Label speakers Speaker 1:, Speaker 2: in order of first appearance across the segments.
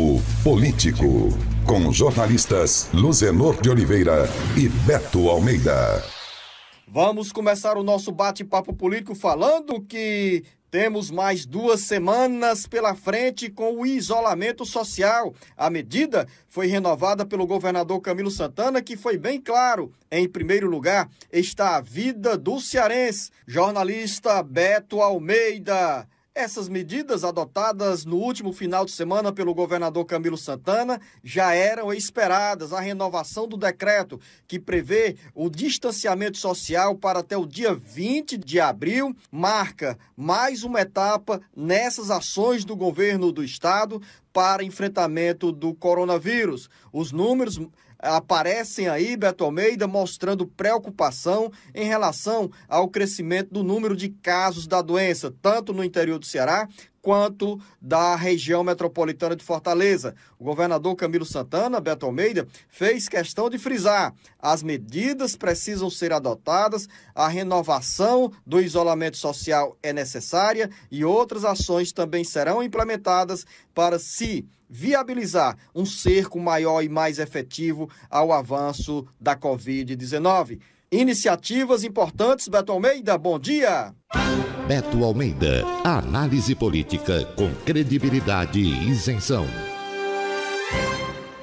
Speaker 1: Papo Político. Com os jornalistas Luzenor de Oliveira e
Speaker 2: Beto Almeida.
Speaker 3: Vamos começar o nosso bate-papo político falando que temos mais duas semanas pela frente com o isolamento social. A medida foi renovada pelo governador Camilo Santana, que foi bem claro. Em primeiro lugar está a vida do cearense. Jornalista Beto Almeida. Essas medidas adotadas no último final de semana pelo governador Camilo Santana já eram esperadas. A renovação do decreto que prevê o distanciamento social para até o dia 20 de abril marca mais uma etapa nessas ações do governo do estado para enfrentamento do coronavírus. Os números aparecem aí, Beto Almeida, mostrando preocupação em relação ao crescimento do número de casos da doença, tanto no interior do Ceará quanto da região metropolitana de Fortaleza. O governador Camilo Santana, Beto Almeida, fez questão de frisar: as medidas precisam ser adotadas, a renovação do isolamento social é necessária e outras ações também serão implementadas para se viabilizar um cerco maior e mais efetivo ao avanço da Covid-19. Iniciativas importantes, Beto Almeida, bom dia!
Speaker 2: Beto Almeida. análise política com credibilidade e isenção.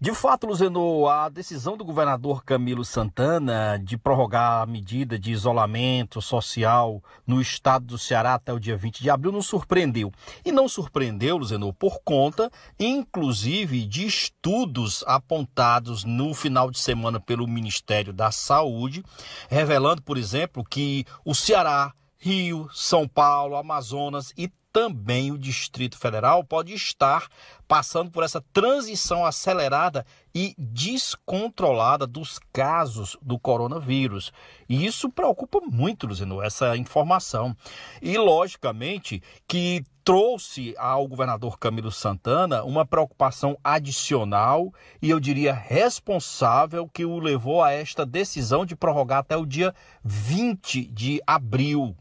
Speaker 1: De fato, Luzenou, a decisão do governador Camilo Santana de prorrogar a medida de isolamento social no estado do Ceará até o dia 20 de abril não surpreendeu. E não surpreendeu, Luzenou, por conta, inclusive, de estudos apontados no final de semana pelo Ministério da Saúde, revelando, por exemplo, que o Ceará Rio, São Paulo, Amazonas e também o Distrito Federal pode estar passando por essa transição acelerada e descontrolada dos casos do coronavírus. E isso preocupa muito, Luzino, essa informação. E, logicamente, que trouxe ao governador Camilo Santana uma preocupação adicional e eu diria responsável que o levou a esta decisão de prorrogar até o dia 20 de abril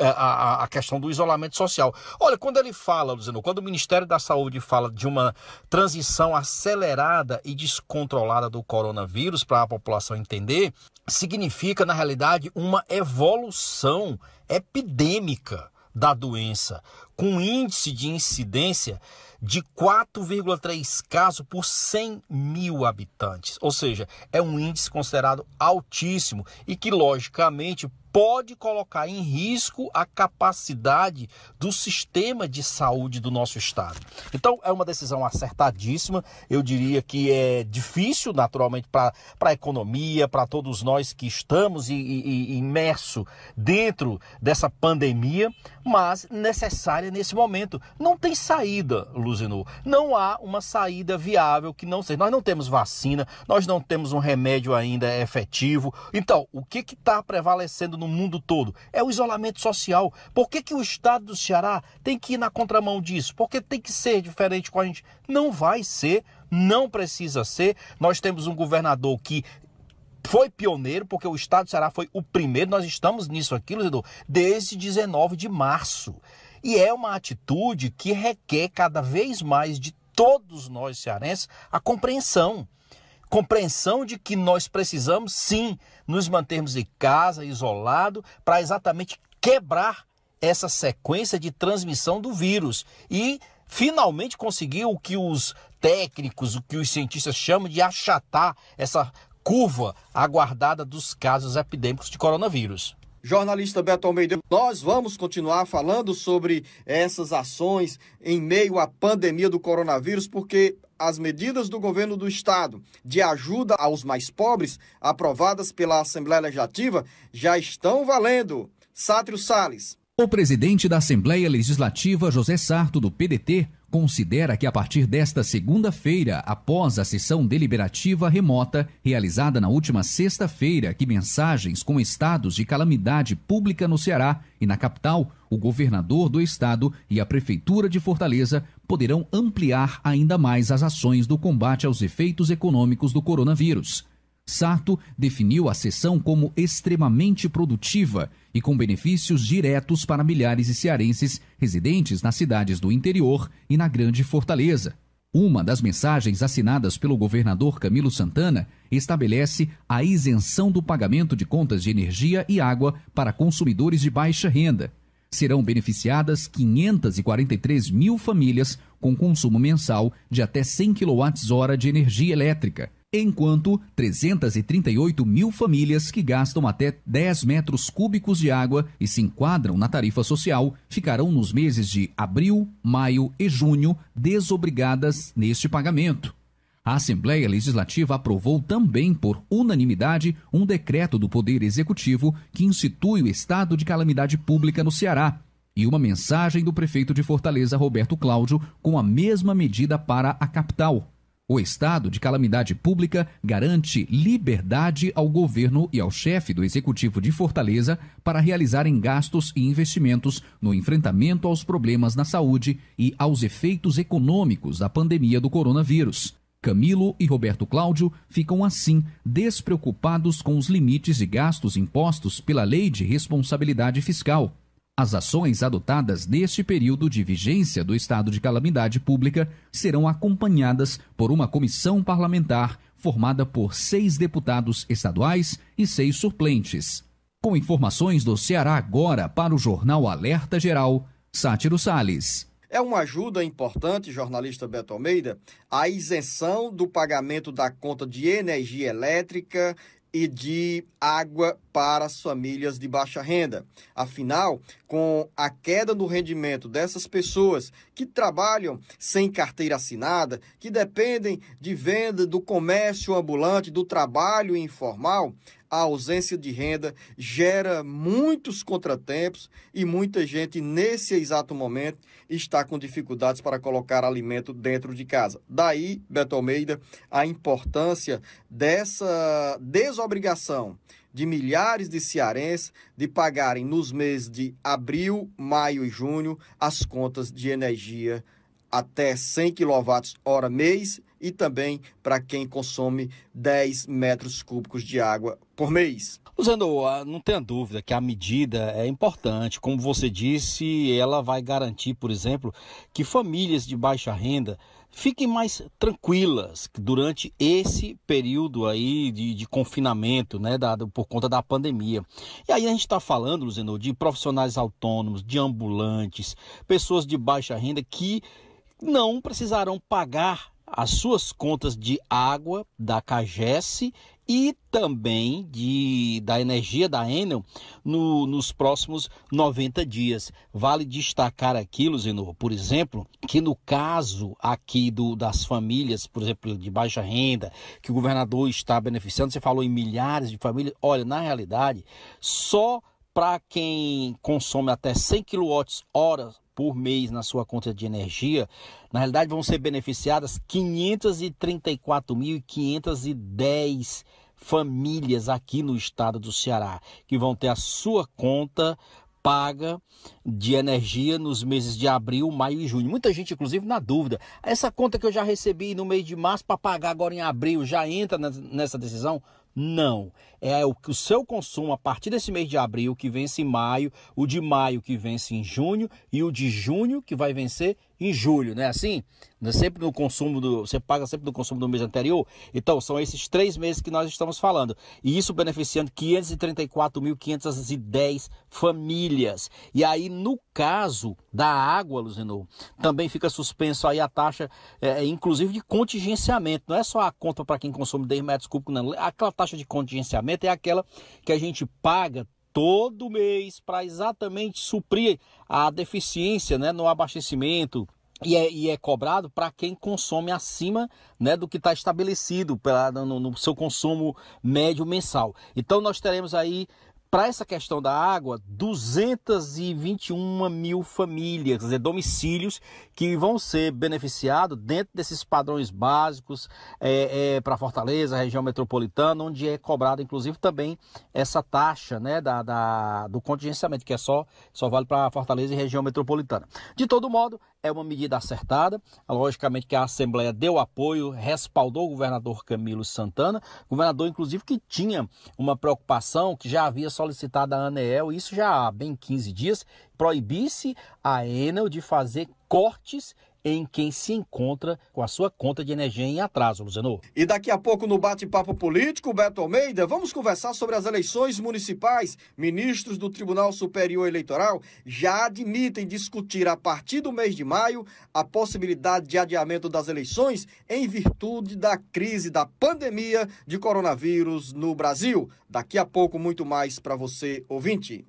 Speaker 1: a, a, questão do isolamento social. Olha, quando ele fala, Luziano, quando o Ministério da Saúde fala de uma transição acelerada e descontrolada do coronavírus para a população entender, significa, na realidade, uma evolução epidêmica da doença, com índice de incidência de 4,3 casos por 100 mil habitantes. Ou seja, é um índice considerado altíssimo e que, logicamente, pode colocar em risco a capacidade do sistema de saúde do nosso estado. Então é uma decisão acertadíssima, eu diria que é difícil naturalmente para a economia, para todos nós que estamos e, e, e imerso dentro dessa pandemia, mas necessária nesse momento. Não tem saída, Luzinu. Não há uma saída viável que não seja. Nós não temos vacina, nós não temos um remédio ainda efetivo. Então, o que está prevalecendo no mundo todo? É o isolamento social. Por que, que o estado do Ceará tem que ir na contramão disso? Porque tem que ser diferente com a gente. Não vai ser, não precisa ser. Nós temos um governador que foi pioneiro, porque o Estado do Ceará foi o primeiro, nós estamos nisso aqui, Luzidor, desde 19 de março. E é uma atitude que requer cada vez mais de todos nós cearenses a compreensão compreensão de que nós precisamos sim nos mantermos em casa, isolado, para exatamente quebrar essa sequência de transmissão do vírus e finalmente conseguir o que os técnicos, o que os cientistas chamam de achatar essa curva aguardada dos casos epidêmicos
Speaker 3: de coronavírus jornalista Beto Almeida. Nós vamos continuar falando sobre essas ações em meio à pandemia do coronavírus, porque as medidas do governo do estado de ajuda aos mais pobres, aprovadas pela Assembleia Legislativa, já estão valendo. Sátrio Sales. O
Speaker 2: presidente da Assembleia Legislativa, José Sarto, do PDT, considera que a partir desta segunda-feira, após a sessão deliberativa remota realizada na última sexta-feira, que mensagens com estados de calamidade pública no Ceará e na capital, o governador do estado e a prefeitura de Fortaleza poderão ampliar ainda mais as ações do combate aos efeitos econômicos do coronavírus. Sarto definiu a sessão como extremamente produtiva e com benefícios diretos para milhares de cearenses residentes nas cidades do interior e na Grande Fortaleza. Uma das mensagens assinadas pelo governador Camilo Santana estabelece a isenção do pagamento de contas de energia e água para consumidores de baixa renda. Serão beneficiadas 543 mil famílias com consumo mensal de até 100 kWh de energia elétrica enquanto 338 mil famílias que gastam até 10 metros cúbicos de água e se enquadram na tarifa social ficarão nos meses de abril, maio e junho desobrigadas neste pagamento. A Assembleia Legislativa aprovou também por unanimidade um decreto do Poder Executivo que institui o estado de calamidade pública no Ceará e uma mensagem do prefeito de Fortaleza, Roberto Cláudio, com a mesma medida para a capital. O estado de calamidade pública garante liberdade ao governo e ao chefe do executivo de Fortaleza para realizarem gastos e investimentos no enfrentamento aos problemas na saúde e aos efeitos econômicos da pandemia do coronavírus. Camilo e Roberto Cláudio ficam assim despreocupados com os limites de gastos impostos pela Lei de Responsabilidade Fiscal. As ações adotadas neste período de vigência do estado de calamidade pública serão acompanhadas por uma comissão parlamentar formada por seis deputados estaduais e seis suplentes. Com informações do Ceará agora para o Jornal Alerta Geral, Sátiro Sales.
Speaker 3: É uma ajuda importante, jornalista Beto Almeida, a isenção do pagamento da conta de energia elétrica e de água para as famílias de baixa renda. Afinal, com a queda no rendimento dessas pessoas que trabalham sem carteira assinada, que dependem de venda do comércio ambulante, do trabalho informal, a ausência de renda gera muitos contratempos e muita gente, nesse exato momento, está com dificuldades para colocar alimento dentro de casa. Daí, Beto Almeida, a importância dessa desobrigação de milhares de cearenses de pagarem nos meses de abril, maio e junho as contas de energia até 100 kWh mês e também para quem consome 10 metros cúbicos de água por mês.
Speaker 1: Usando, não tenha dúvida que a medida é importante. Como você disse, ela vai garantir, por exemplo, que famílias de baixa renda fiquem mais tranquilas durante esse período aí de, de confinamento, né, por conta da pandemia. E aí a gente está falando, Luzeno, de profissionais autônomos, de ambulantes, pessoas de baixa renda que não precisarão pagar as suas contas de água da CAGES e também de, da energia da Enel no, nos próximos 90 dias. Vale destacar aqui, Luzinor, por exemplo, que no caso aqui do, das famílias, por exemplo, de baixa renda, que o governador está beneficiando, você falou em milhares de famílias, olha, na realidade, só para quem consome até 100 kWh por mês na sua conta de energia, na realidade vão ser beneficiadas 534.510 famílias aqui no estado do Ceará, que vão ter a sua conta paga de energia nos meses de abril, maio e junho. Muita gente, inclusive, na dúvida. Essa conta que eu já recebi no mês de março para pagar agora em abril já entra nessa decisão? Não. É o que o seu consumo a partir desse mês de abril que vence em maio, o de maio que vence em junho e o de junho que vai vencer em julho, né? Assim, né, sempre no consumo do. Você paga sempre no consumo do mês anterior. Então, são esses três meses que nós estamos falando. E isso beneficiando 534.510 famílias. E aí, no caso da água, Luzinou, também fica suspenso aí a taxa, é, é, inclusive de contingenciamento. Não é só a conta para quem consome 10 metros cúbicos, não. Aquela taxa de contingenciamento é aquela que a gente paga todo mês para exatamente suprir a deficiência né, no abastecimento. E é, e é cobrado para quem consome acima né, do que está estabelecido pra, no, no seu consumo médio mensal. Então nós teremos aí para essa questão da água, 221 mil famílias, dizer, domicílios que vão ser beneficiados dentro desses padrões básicos é, é, para Fortaleza, região metropolitana, onde é cobrada inclusive também essa taxa né, da, da do contingenciamento, que é só, só vale para Fortaleza e região metropolitana. De todo modo, é uma medida acertada. Logicamente que a Assembleia deu apoio, respaldou o governador Camilo Santana, governador, inclusive, que tinha uma preocupação que já havia solicitado a ANEEL, isso já há bem 15 dias, proibisse a Enel de fazer cortes em quem se encontra com a sua conta de energia em atraso, Luzeno.
Speaker 3: E daqui a pouco no bate-papo político, Beto Almeida, vamos conversar sobre as eleições municipais. Ministros do Tribunal Superior Eleitoral já admitem discutir a partir do mês de maio a possibilidade de adiamento das eleições em virtude da crise da pandemia de coronavírus no Brasil. Daqui a pouco muito mais para você ouvinte.